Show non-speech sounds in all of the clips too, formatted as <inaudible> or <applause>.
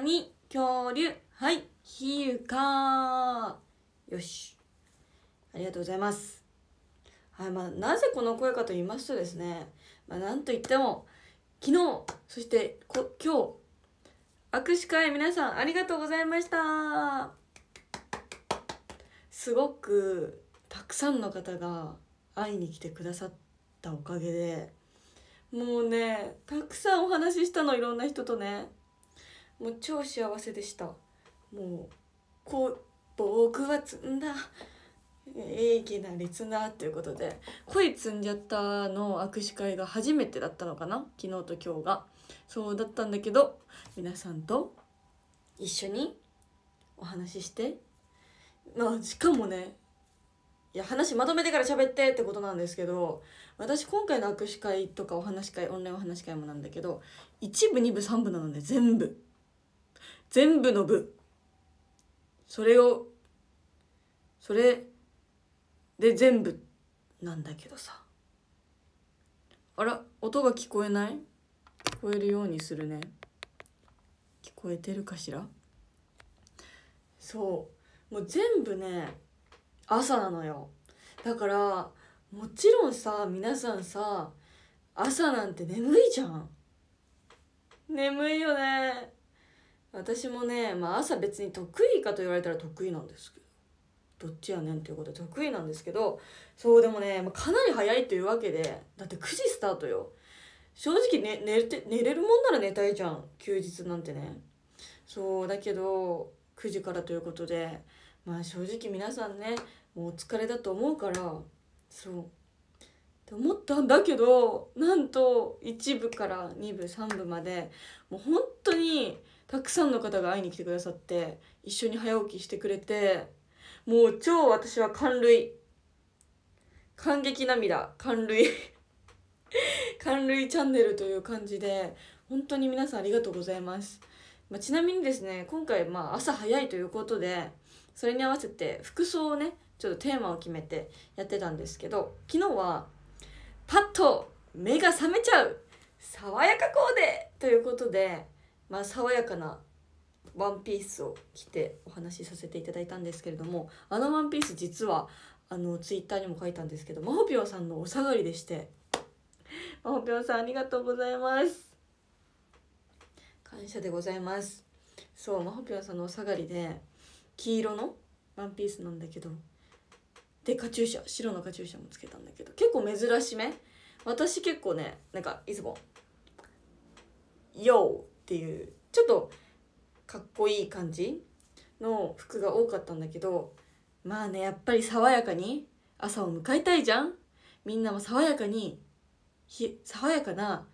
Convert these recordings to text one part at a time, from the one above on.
に恐竜はいひゆかよしありがとうございますはいまあなぜこの声かと言いますとですねまあなんといっても昨日そしてこ今日握手会皆さんありがとうございましたすごくたくさんの方が会いに来てくださったおかげでもうねたくさんお話ししたのいろんな人とねもう超幸せでしたもうこう僕は積んだ英気なリなナーということで「恋積んじゃった」の握手会が初めてだったのかな昨日と今日がそうだったんだけど皆さんと一緒にお話ししてまあしかもねいや話まとめてから喋ってってことなんですけど私今回の握手会とかお話し会オンラインお話し会もなんだけど1部2部3部なので全部全部の部それをそれで全部なんだけどさあら音が聞こえない聞こえるようにするね聞こえてるかしらそうもう全部ね朝なのよだからもちろんさ皆さんさ朝なんて眠いじゃん眠いよね私もね、まあ、朝別に得意かと言われたら得意なんですけどどっちやねんということで得意なんですけどそうでもね、まあ、かなり早いというわけでだって9時スタートよ正直、ね、寝て寝れるもんなら寝たいじゃん休日なんてねそうだけど9時からということでまあ正直皆さんねもうお疲れだと思うからそうって思ったんだけどなんと1部から2部3部までもう本当にたくさんの方が会いに来てくださって一緒に早起きしてくれてもう超私は感涙感激涙感涙 <laughs> 感涙チャンネルという感じで本当に皆さんありがとうございます、まあ、ちなみにですね今回まあ朝早いということでそれに合わせて服装をねちょっとテーマを決めてやってたんですけど昨日はパッと目が覚めちゃう爽やかコーデということでまあ、爽やかなワンピースを着てお話しさせていただいたんですけれどもあのワンピース実はあのツイッターにも書いたんですけどマホピョンさんのお下がりでしてマホピョンさんありがとうございます感謝でございますそうマホピョンさんのお下がりで黄色のワンピースなんだけどでカチューシャ白のカチューシャもつけたんだけど結構珍しめ私結構ねなんかいつも「YO」っていうちょっとかっこいい感じの服が多かったんだけどまあねやっぱり爽やかに朝を迎えたいじゃんみんなも爽やかにひ爽やかな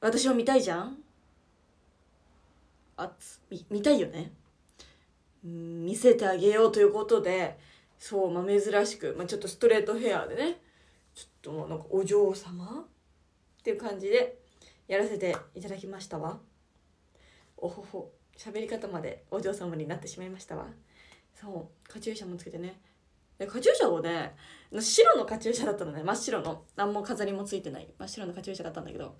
私を見たいじゃんあつ見見たいよね見せてあげようということでそうまあ珍しく、まあ、ちょっとストレートヘアでねちょっとなんかお嬢様っていう感じでやらせていただきましたわおほほ喋り方までお嬢様になってしまいましたわそうカチューシャもつけてねでカチューシャをね白のカチューシャだったのね真っ白の何も飾りもついてない真っ白のカチューシャだったんだけど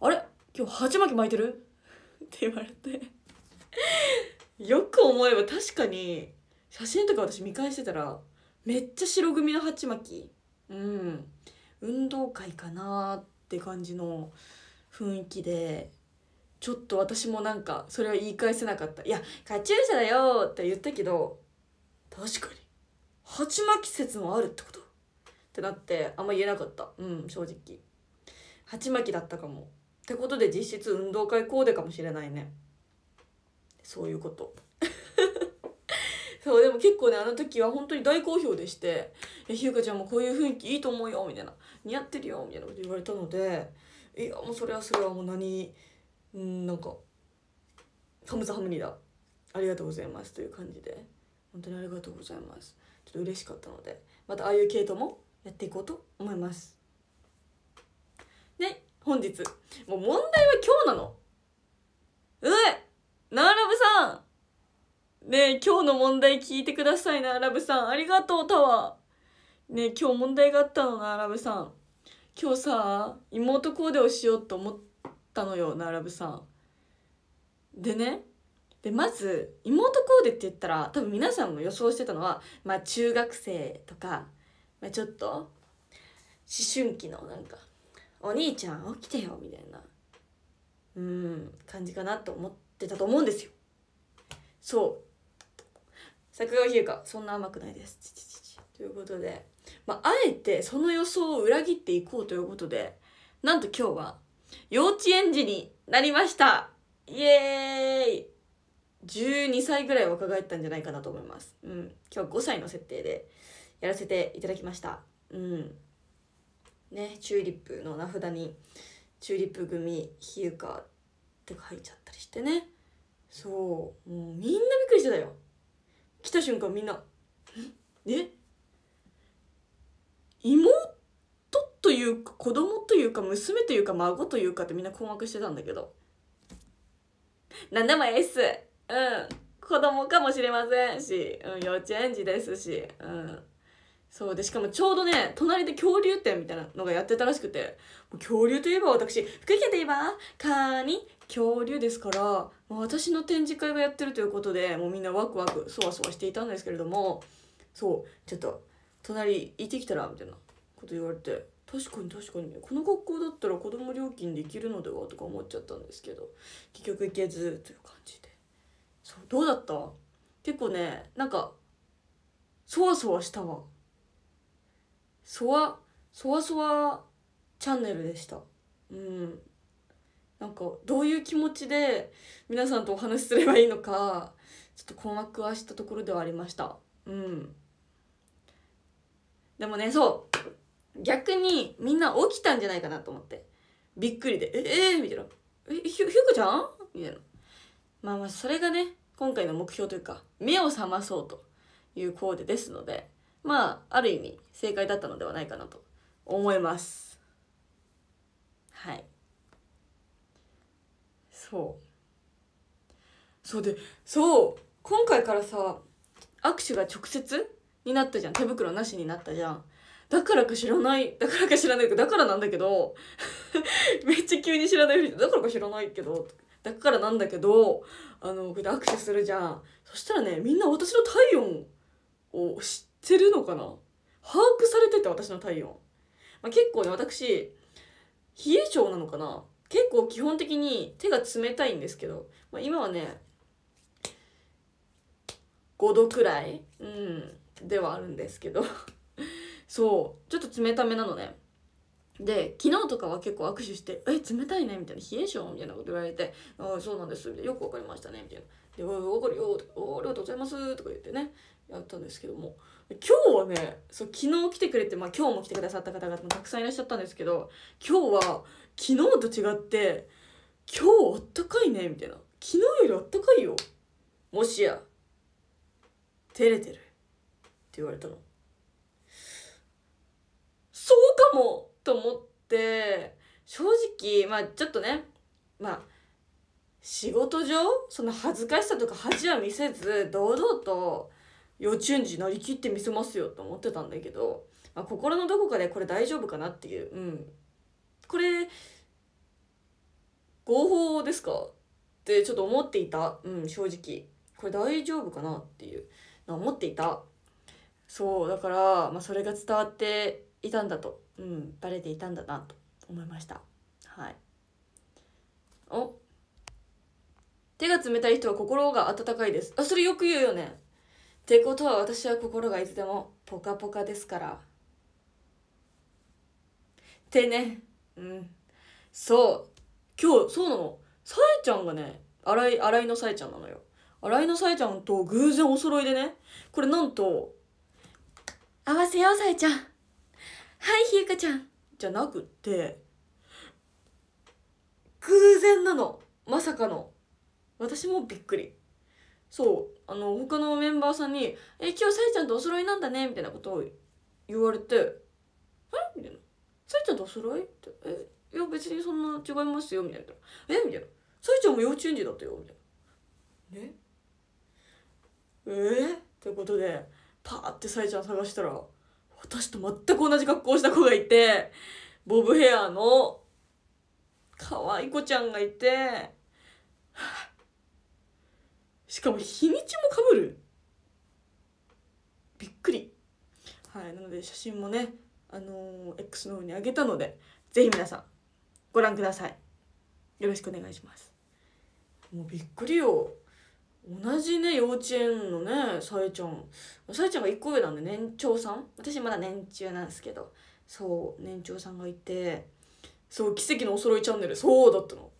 あれ今日鉢巻き巻いてるって言われてよく思えば確かに写真とか私見返してたらめっちゃ白組の鉢巻きうん運動会かなって感じの雰囲気でちょっと私もなんかそれは言い返せなかった「いやカチューシャだよ」って言ったけど確かに鉢巻き説もあるってことってなってあんま言えなかったうん正直鉢巻きだったかもってことで実質運動会コーデかもしれないねそういうこと <laughs> そうでも結構ねあの時は本当に大好評でして「ひゆかちゃんもこういう雰囲気いいと思うよ」みたいな「似合ってるよ」みたいなこと言われたのでいやもうそれはそれはもう何うんなんかハムザハムニだありがとうございますという感じで本当にありがとうございますちょっと嬉しかったのでまたああいう系統もやっていこうと思いますで本日もう問題は今日なのうえナーラブさんねえ今日の問題聞いてくださいナーラブさんありがとうタワーねえ今日問題があったのナーラブさん今日さ妹コーデをしようと思ったのよなラブさん。でねでまず妹コーデって言ったら多分皆さんも予想してたのは、まあ、中学生とか、まあ、ちょっと思春期のなんか「お兄ちゃん起きてよ」みたいなうん感じかなと思ってたと思うんですよ。そう作業日かそんな甘くないです。ということでまあ、あえてその予想を裏切っていこうということで、なんと今日は幼稚園児になりましたイエーイ12歳ぐらい若返ったんじゃないかなと思います。うん。今日は5歳の設定でやらせていただきました。うん。ね、チューリップの名札に、チューリップ組、比喩かって書いちゃったりしてね。そう。もうみんなびっくりしてたよ。来た瞬間みんな、んえ妹というか子供というか娘というか孫というかってみんな困惑してたんだけど何でも S うん子供かもしれませんし、うん、幼稚園児ですしうんそうでしかもちょうどね隣で恐竜展みたいなのがやってたらしくて恐竜といえば私福井県といえばカーニ恐竜ですからもう私の展示会がやってるということでもうみんなワクワクそわそわしていたんですけれどもそうちょっと隣行ってきたらみたいなこと言われて確かに確かにこの学校だったら子供料金で行けるのではとか思っちゃったんですけど結局行けずという感じでそうどうだった結構ねなんかそわそわしたわそわそわそわチャンネルでしたうんなんかどういう気持ちで皆さんとお話しすればいいのかちょっと困惑はしたところではありましたうんでもねそう逆にみんな起きたんじゃないかなと思ってびっくりで「ええー、みたいな「えひゅひゅこちゃん?」みたいなまあまあそれがね今回の目標というか目を覚まそうというコーデですのでまあある意味正解だったのではないかなと思いますはいそうそうでそう今回からさ握手が直接になったじゃん手袋なしになったじゃんだからか知らないだからか知らないだからなんだけど <laughs> めっちゃ急に知らないふりだからか知らないけどだからなんだけどあのこれで握手するじゃんそしたらねみんな私の体温を知ってるのかな把握されてて私の体温、まあ、結構ね私冷え性なのかな結構基本的に手が冷たいんですけど、まあ、今はね5度くらいうんではあるんですけど <laughs> そうちょっと冷ためなのねで昨日とかは結構握手して「え冷たいね」みたいな「冷え性」みたいなこと言われて「ああそうなんです」みたいな「よく分かりましたね」みたいな「で分かるよ」とかお「ありがとうございます」とか言ってねやったんですけども今日はねそう昨日来てくれて、まあ、今日も来てくださった方々もたくさんいらっしゃったんですけど今日は昨日と違って「今日あったかいね」みたいな「昨日よりあったかいよ」もしや照れてる言われたのそうかもと思って正直まあちょっとねまあ仕事上その恥ずかしさとか恥は見せず堂々と幼稚園児なりきってみせますよと思ってたんだけど、まあ、心のどこかでこれ大丈夫かなっていううんこれ合法ですかってちょっと思っていたうん正直これ大丈夫かなっていう思っていたそうだから、まあ、それが伝わっていたんだと、うん、バレていたんだなと思いましたはいお手が冷たい人は心が温かいですあそれよく言うよねってことは私は心がいつでもポカポカですからってねうんそう今日そうなのさえちゃんがね新井新井のさえちゃんなのよ新井のさえちゃんと偶然お揃いでねこれなんと合わせようさえちゃんはいひゆかちゃんじゃなくて偶然なのまさかの私もびっくりそうあの他のメンバーさんに「え今日さえちゃんとお揃いなんだね」みたいなことを言われて「えみたいな「さえちゃんとお揃い?」って「えいや別にそんな違いますよ」みたいな「えみたいな「さえちゃんも幼稚園児だったよ」みたいな「えー、ということでパーってさえちゃん探したら私と全く同じ格好をした子がいてボブヘアの可愛い子ちゃんがいてしかも日にちもかぶるびっくりはいなので写真もねあのー、X の方にあげたのでぜひ皆さんご覧くださいよろしくお願いしますもうびっくりよ同じね幼稚園のねさえちゃんさえちゃんが1個上なんで年長さん私まだ年中なんですけどそう年長さんがいてそう奇跡のおそろいチャンネルそうだったの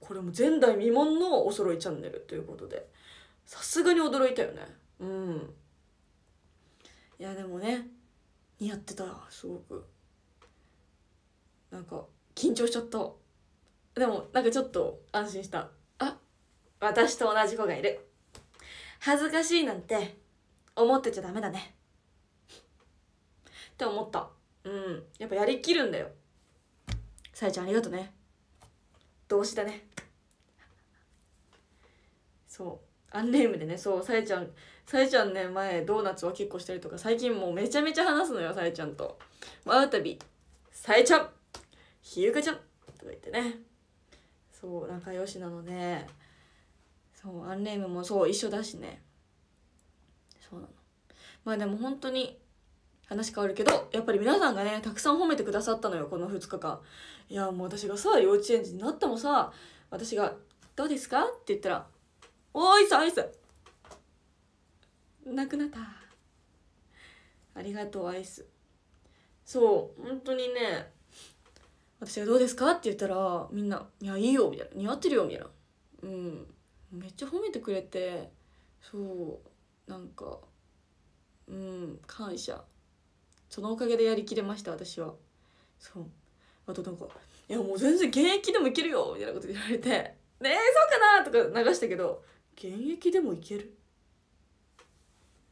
これも前代未聞のおそろいチャンネルということでさすがに驚いたよねうんいやでもね似合ってたすごくなんか緊張しちゃったでもなんかちょっと安心した私と同じ子がいる恥ずかしいなんて思ってちゃダメだねって思ったうんやっぱやりきるんだよさえちゃんありがとね動詞だねそうアンネームでねそうさえちゃんさえちゃんね前ドーナツは結構したりとか最近もうめちゃめちゃ話すのよさえちゃんと会うたび「さえちゃんひゆかちゃん」とか言ってねそう仲良しなので、そうアンレームもそう一緒だしねそうなのまあでも本当に話変わるけどやっぱり皆さんがねたくさん褒めてくださったのよこの2日間いやもう私がさ幼稚園児になってもさ私が「どうですか?」って言ったら「おーいさアイスなくなったありがとうアイス」そう本当にね私が「どうですか?」って言ったらみんな「いやいいよ」みたいな「似合ってるよ」みたいなうんめっちゃ褒めてくれてそうなんかうん感謝そのおかげでやりきれました私はそうあとなんか「いやもう全然現役でもいけるよ」みたいなこと言われて「ねえそうかな?」とか流したけど現役でもいける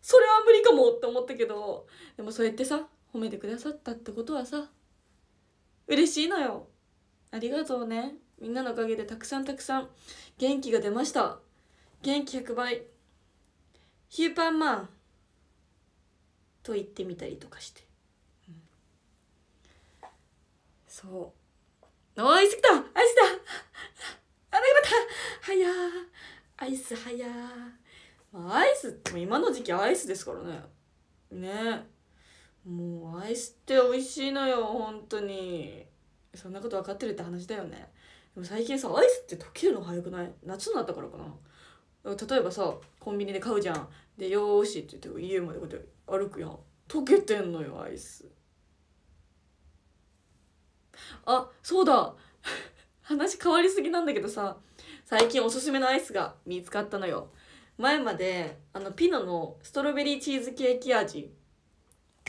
それは無理かもって思ったけどでもそうやってさ褒めてくださったってことはさ嬉しいのよありがとうねみんなのおかげでたくさんたくさん元気が出ました元気100倍ヒューパンマンと言ってみたりとかして、うん、そうおイスきたアイスだあなかったはやアイスはやアイスって今の時期アイスですからねねもうアイスって美味しいのよ本当にそんなこと分かってるって話だよねでも最近さアイスって溶けるの早くない夏になったからかな例えばさコンビニで買うじゃんで「よーし」って言って家までこうやって歩くやん溶けてんのよアイスあそうだ <laughs> 話変わりすぎなんだけどさ最近おすすめのアイスが見つかったのよ前まであのピノのストロベリーチーズケーキ味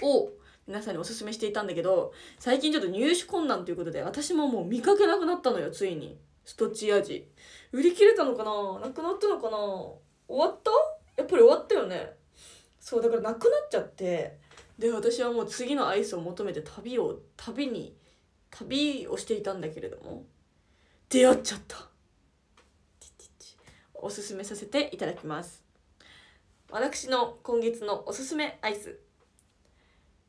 を皆さんにおすすめしていたんだけど最近ちょっと入手困難ということで私ももう見かけなくなったのよついにストチ味売り切れたのかななくなったのかな終わったやっぱり終わったよねそうだからなくなっちゃってで私はもう次のアイスを求めて旅を旅に旅をしていたんだけれども出会っちゃったおすすめさせていただきます私の今月のおすすめアイス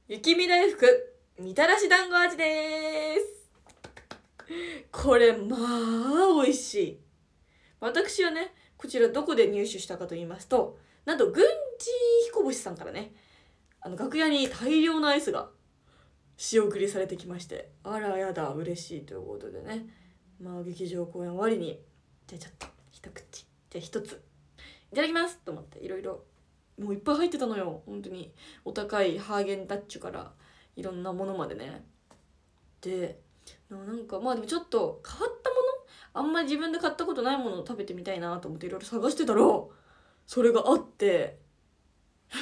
雪見大福みたらし団子味ですこれまあ美味しい私はねこちらどこで入手したかと言いますとなんと軍事彦星さんからねあの楽屋に大量のアイスが仕送りされてきましてあらやだ嬉しいということでねまあ劇場公演終わりにじゃあちょっと一口じゃあ一ついただきますと思っていろいろもういっぱい入ってたのよ本当にお高いハーゲンダッチュからいろんなものまでねでなんかまあでもちょっと変わったものあんまり自分で買ったことないものを食べてみたいなと思っていろいろ探してたらそれがあって「え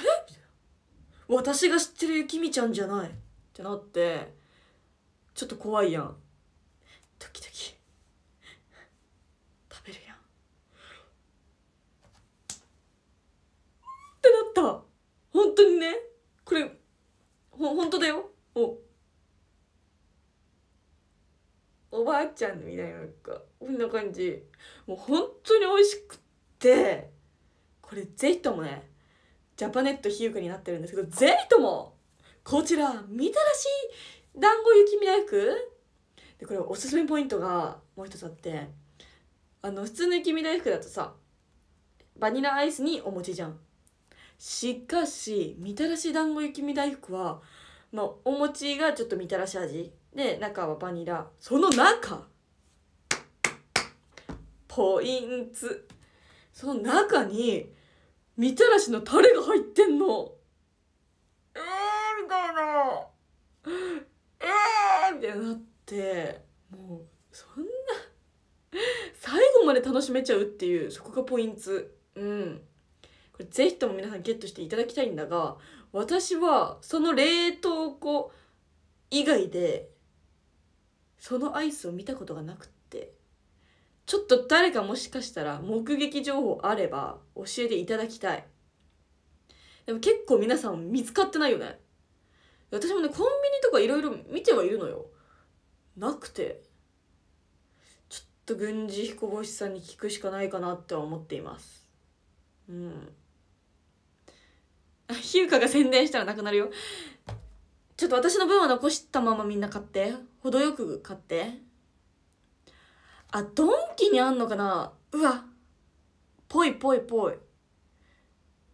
私が知ってるゆきみちゃんじゃない」ってなってちょっと怖いやん当にねこれほ本当だよおおばあちゃんみたいなかこんな感じもう本当に美味しくってこれぜひともねジャパネットヒユクになってるんですけどぜひともこちらみたらし団子雪見大福でこれおすすめポイントがもう一つあってあの普通の雪見大福だとさバニラアイスにお餅じゃんしかしみたらし団子雪見大福は、まあ、お餅がちょっとみたらし味で中はバニラその中ポイントその中にみたらしのタレが入ってんのえーみたいなえーってなってもうそんな最後まで楽しめちゃうっていうそこがポイントうんこれぜひとも皆さんゲットしていただきたいんだが私はその冷凍庫以外でそのアイスを見たことがなくってちょっと誰かもしかしたら目撃情報あれば教えていただきたいでも結構皆さん見つかってないよね私もねコンビニとかいろいろ見てはいるのよなくてちょっと軍事彦星さんに聞くしかないかなって思っていますうんひゆが宣伝したらなくなるよちょっと私の分は残したままみんな買って程よく買ってあドンキにあんのかなうわぽいぽいぽい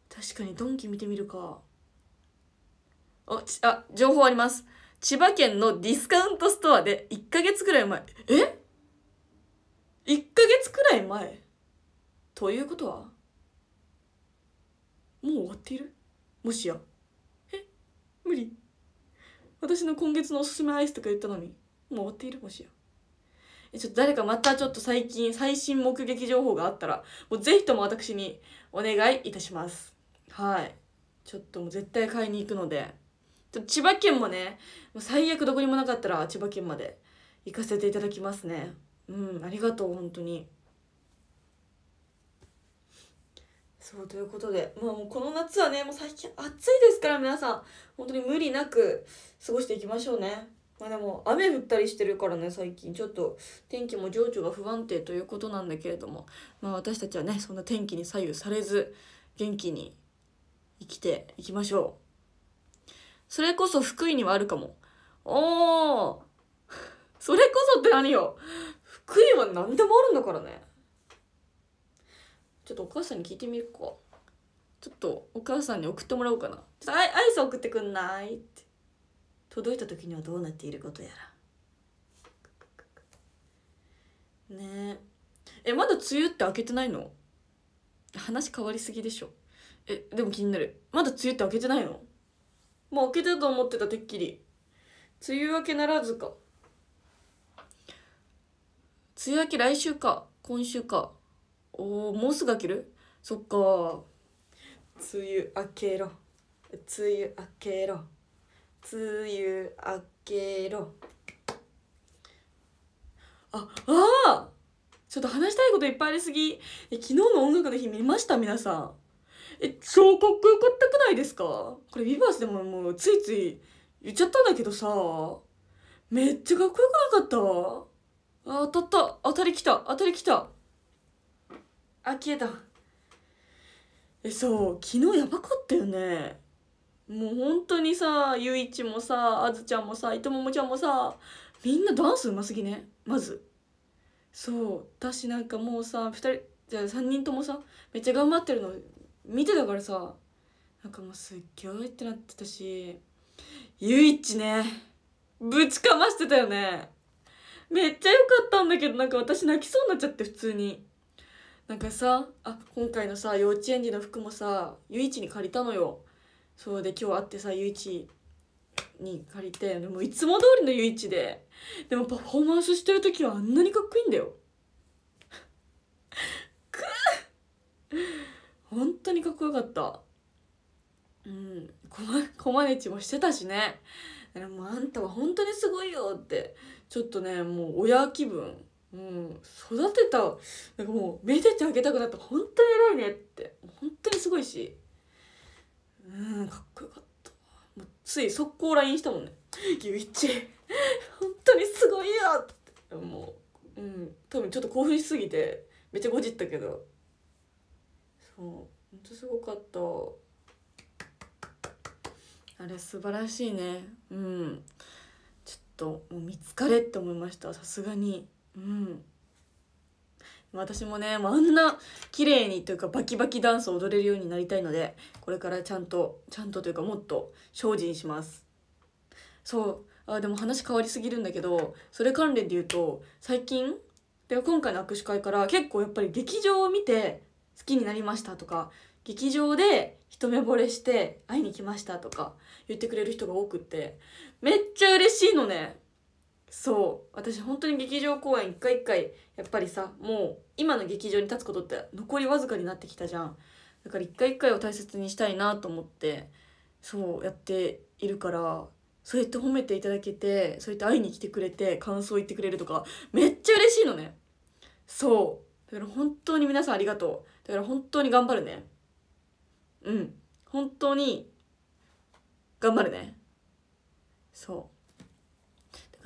確かにドンキ見てみるかあちあ情報あります千葉県のディスカウントストアで1ヶ月くらい前え1ヶ月くらい前ということはもう終わっているもしやえ無理私の今月のおすすめアイスとか言ったのにもう終わっているもしやえちょっと誰かまたちょっと最近最新目撃情報があったらもうぜひとも私にお願いいたしますはいちょっともう絶対買いに行くのでちょっと千葉県もねもう最悪どこにもなかったら千葉県まで行かせていただきますねうんありがとう本当にそうということで、まあ、もうこの夏はねもう最近暑いですから皆さん本当に無理なく過ごしていきましょうね。まあでも雨降ったりしてるからね最近ちょっと天気も情緒が不安定ということなんだけれどもまあ私たちはねそんな天気に左右されず元気に生きていきましょうそれこそ福井にはあるかもおーそれこそって何よ福井は何でもあるんだからねちょっとお母さんに聞いてみるかちょっとお母さんに送ってもらおうかなちょっとアイス送ってくんないって届いた時にはどうなっていることやらねええまだ梅雨って明けてないの話変わりすぎでしょえでも気になるまだ梅雨って明けてないのもう明けたと思ってたてっきり梅雨明けならずか梅雨明け来週か今週かおおもうすぐ開けるそっか梅雨明けろ梅雨明けろ梅雨明けろああちょっと話したいこといっぱいありすぎえ昨日の音楽の日見ました皆さんえ超かっこよかったくないですかこれビバースでももうついつい言っちゃったんだけどさめっちゃかっこよくなかったあ当たった当たりきた当たりきたあ消えたえそう昨日やばかったよねもう本当にさゆいちもさあずちゃんもさいとももちゃんもさみんなダンスうますぎねまずそう私なんかもうさ2人じゃあ3人ともさめっちゃ頑張ってるの見てたからさなんかもうすっげいってなってたしゆいちねぶちかましてたよねめっちゃ良かったんだけどなんか私泣きそうになっちゃって普通になんかさあ今回のさ幼稚園児の服もさゆいちに借りたのよそうで今日会ってさゆいちに借りてでもいつも通りのゆいちででもパフォーマンスしてる時はあんなにかっこいいんだよく本当にかっこよかったうんこまこまねちもしてたしねでもあんたは本当にすごいよってちょっとねもう親気分うん、育てたなんかもうめでてあげたくなった本当に偉いねって本当にすごいしうんかっこよかったもうつい速攻 LINE したもんね「ゆいち本当にすごいよ!」ってもう、うん、多分ちょっと興奮しすぎてめっちゃごじったけどそう本当すごかったあれ素晴らしいねうんちょっともう見つかれって思いましたさすがに。うん私もねあんな綺麗にというかバキバキダンスを踊れるようになりたいのでこれからちゃんとちゃんとというかもっと精進しますそうあでも話変わりすぎるんだけどそれ関連で言うと最近で今回の握手会から結構やっぱり劇場を見て好きになりましたとか劇場で一目惚れして会いに来ましたとか言ってくれる人が多くってめっちゃ嬉しいのねそう私本当に劇場公演一回一回やっぱりさもう今の劇場に立つことって残りわずかになってきたじゃんだから一回一回を大切にしたいなと思ってそうやっているからそうやって褒めていただけてそうやって会いに来てくれて感想言ってくれるとかめっちゃ嬉しいのねそうだから本当に皆さんありがとうだから本当に頑張るねうん本当に頑張るねそう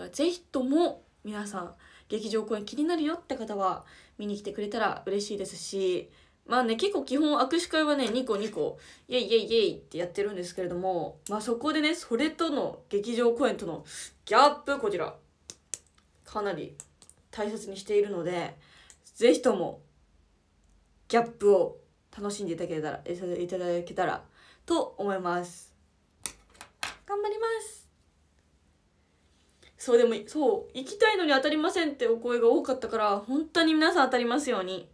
から是非とも皆さん劇場公演気になるよって方は見に来てくれたら嬉しいですしまあね結構基本握手会はねニコニコイエイイエイイエイってやってるんですけれどもまあそこでねそれとの劇場公演とのギャップこちらかなり大切にしているので是非ともギャップを楽しんでいただけたらいただけたらと思います頑張りますそうでもそう行きたいのに当たりませんってお声が多かったから本当に皆さん当たりますように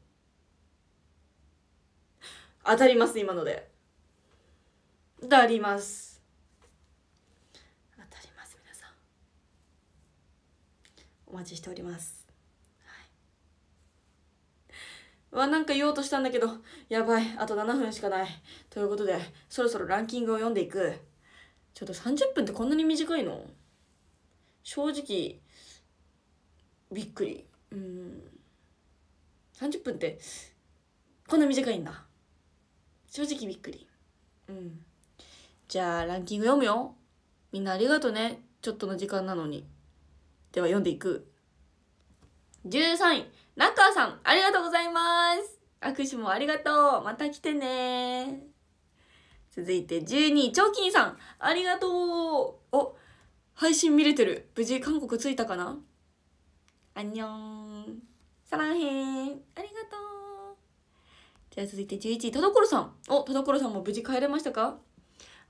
当たります今ので当たります当たります皆さんお待ちしておりますはなんか言おうとしたんだけどやばいあと7分しかないということでそろそろランキングを読んでいくちょっと30分ってこんなに短いの正直びっくりうん30分ってこんな短いんだ正直びっくりうんじゃあランキング読むよみんなありがとねちょっとの時間なのにでは読んでいく13位中ッカーさんありがとうございます握手もありがとうまた来てね続いて12位チョーキンさんありがとうお配信見れてる無事韓国着いたかなあんにょんさらんへんありがとうじゃあ続いて11位田所さんお田所さんも無事帰れましたか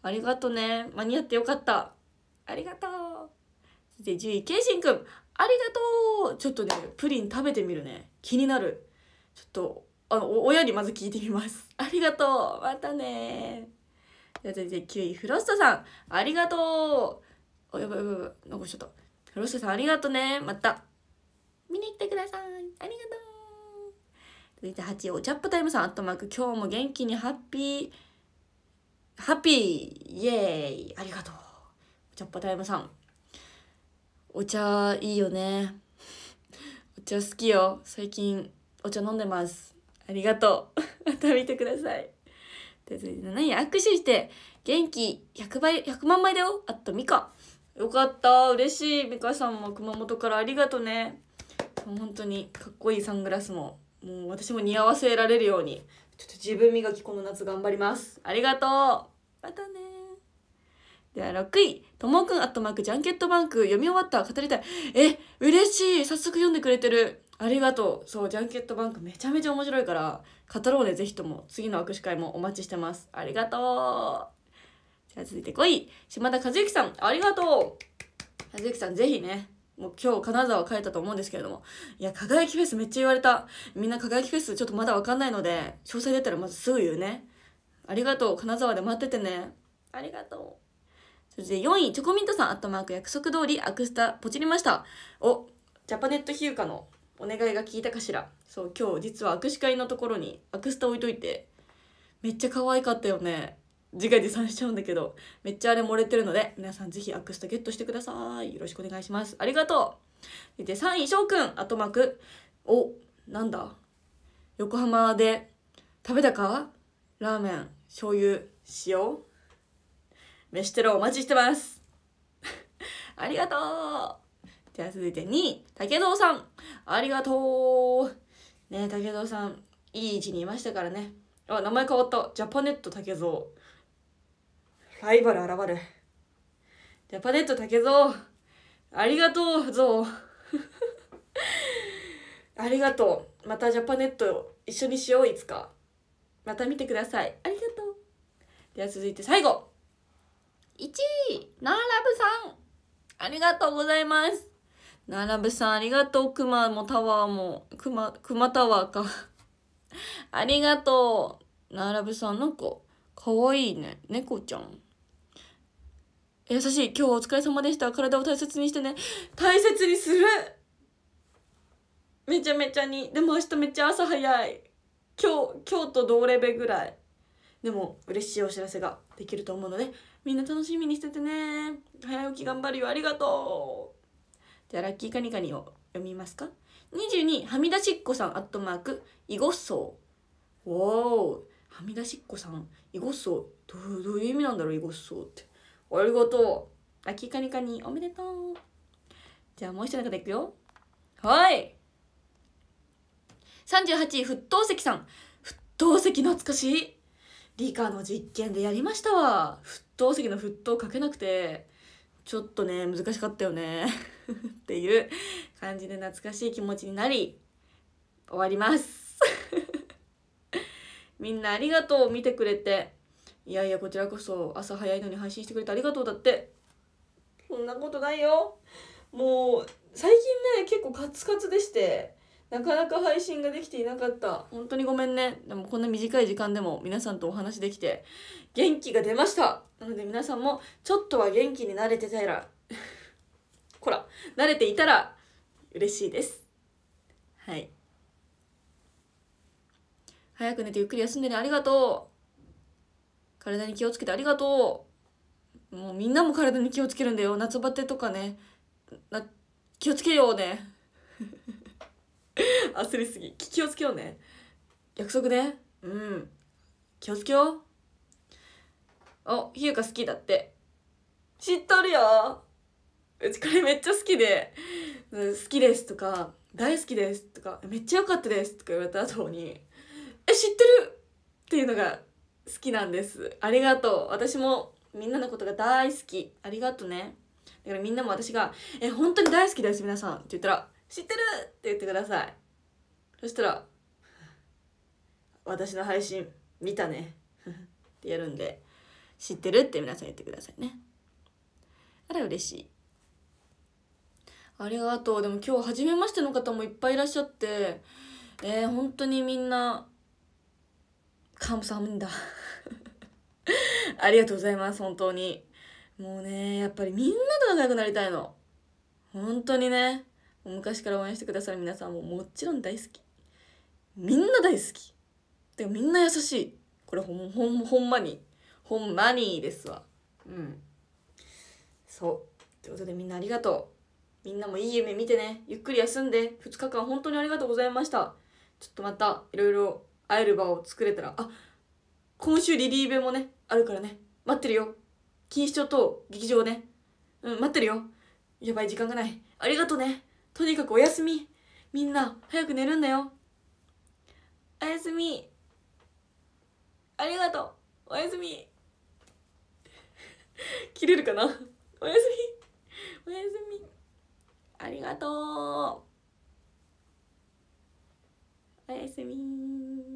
ありがとうね間に合ってよかったありがとう続いて10位ケイシンくんありがとうちょっとねプリン食べてみるね気になるちょっとあのお親にまず聞いてみますありがとうまたねじゃあ続いて9位フロストさんありがとうあやばいやばいやばい残しちゃったロッシさんありがとうねまた見に来てくださいありがとう続いて8位お茶っぱタイムさんあとマーク今日も元気にハッピーハッピーイェーイありがとうお茶っぱタイムさんお茶いいよねお茶好きよ最近お茶飲んでますありがとうまた見てください続いて7位握手して元気100倍100万枚だよあとみか。よかった嬉しい美香さんも熊本からありがとね本当にかっこいいサングラスももう私も似合わせられるようにちょっと自分磨きこの夏頑張りますありがとうまたねでは6位ともくんアットマークジャンケットバンク読み終わった語りたいえ嬉しい早速読んでくれてるありがとうそうジャンケットバンクめちゃめちゃ面白いから語ろうねぜひとも次の握手会もお待ちしてますありがとうじゃあ続いて5位、島田和之さん、ありがとう和之さん、ぜひね、もう今日金沢帰ったと思うんですけれども。いや、輝きフェスめっちゃ言われた。みんな輝きフェスちょっとまだわかんないので、詳細出たらまずすぐ言うね。ありがとう。金沢で待っててね。ありがとう。そして4位、チョコミントさん、アットマーク約束通り、アクスタ、ポチりました。お、ジャパネットヒューカのお願いが聞いたかしら。そう、今日実は握手会のところにアクスタ置いといて、めっちゃ可愛かったよね。自画自賛しちゃうんだけどめっちゃあれ漏れてるので皆さんぜひアクスタゲットしてくださいよろしくお願いしますありがとうで3位翔くん後幕おなんだ横浜で食べたかラーメン醤油塩飯テロお待ちしてます <laughs> ありがとうじゃあ続いて2位武蔵さんありがとうね武蔵さんいい位置にいましたからねあ名前変わったジャパネット武蔵ライバル現るジャパネット竹蔵ありがとうぞ <laughs> ありがとうまたジャパネット一緒にしよういつかまた見てくださいありがとうでは続いて最後1位ナーラブさんありがとうございますナーラブさんありがとうクマもタワーもクマクマタワーか <laughs> ありがとうナーラブさんなんかかわいいね猫ちゃん優しい今日はお疲れ様でした体を大切にしてね大切にするめちゃめちゃにでも明日めっちゃ朝早い今日今日と同レベルぐらいでも嬉しいお知らせができると思うのでみんな楽しみにしててね早起き頑張るよありがとうじゃあラッキーカニカニを読みますか22はみ出しっこさんアットマーク囲碁層おおはみ出しっこさん囲碁層どういう意味なんだろう囲碁層ってお見事ラッキきカニカニおめでとうじゃあもう一人の方いくよはい38位沸騰石さん沸騰石懐かしい理科の実験でやりましたわ沸騰石の沸騰かけなくてちょっとね難しかったよね <laughs> っていう感じで懐かしい気持ちになり終わります <laughs> みんなありがとう見てくれていやいやこちらこそ朝早いのに配信してくれてありがとうだってそんなことないよもう最近ね結構カツカツでしてなかなか配信ができていなかった本当にごめんねでもこんな短い時間でも皆さんとお話できて元気が出ましたなので皆さんもちょっとは元気になれてたらほ <laughs> ら慣れていたら嬉しいですはい早く寝てゆっくり休んでねありがとう体に気をつけてありがとうもうみんなも体に気をつけるんだよ夏バテとかねな気をつけようね <laughs> 焦りすぎ気をつけようね約束ねうん気をつけようあひゆか好きだって知っとるようちこれめっちゃ好きで「好きです」とか「大好きです」とか「めっちゃ良かったです」とか言われた後に「え知ってる!」っていうのが好きなんですありがとう私もみんなのことが大好きありがとうねだからみんなも私が「え本当に大好きです皆さん」って言ったら「知ってる!」って言ってくださいそしたら「私の配信見たね」ってやるんで「知ってる?」って皆さん言ってくださいねあら嬉しいありがとうでも今日初めましての方もいっぱいいらっしゃってえー、本当にみんな감사합니 다。 <laughs> ありがとうございます、本当に。もうね、やっぱりみんなと仲良くなりたいの。本当にね、昔から応援してくださる皆さんももちろん大好き。みんな大好き。でもみんな優しい。これほん、ほん、ほんまに。ほんまにですわ。うん。そう。ということでみんなありがとう。みんなもいい夢見てね。ゆっくり休んで。2日間本当にありがとうございました。ちょっとまたいろいろ会える場を作れたらあ今週リリーベもねあるからね待ってるよ錦糸町と劇場ねうん待ってるよやばい時間がないありがとうねとにかくおやすみみんな早く寝るんだよおやすみありがとうおやすみ <laughs> 切れるかなおやすみおやすみありがとうおやすみ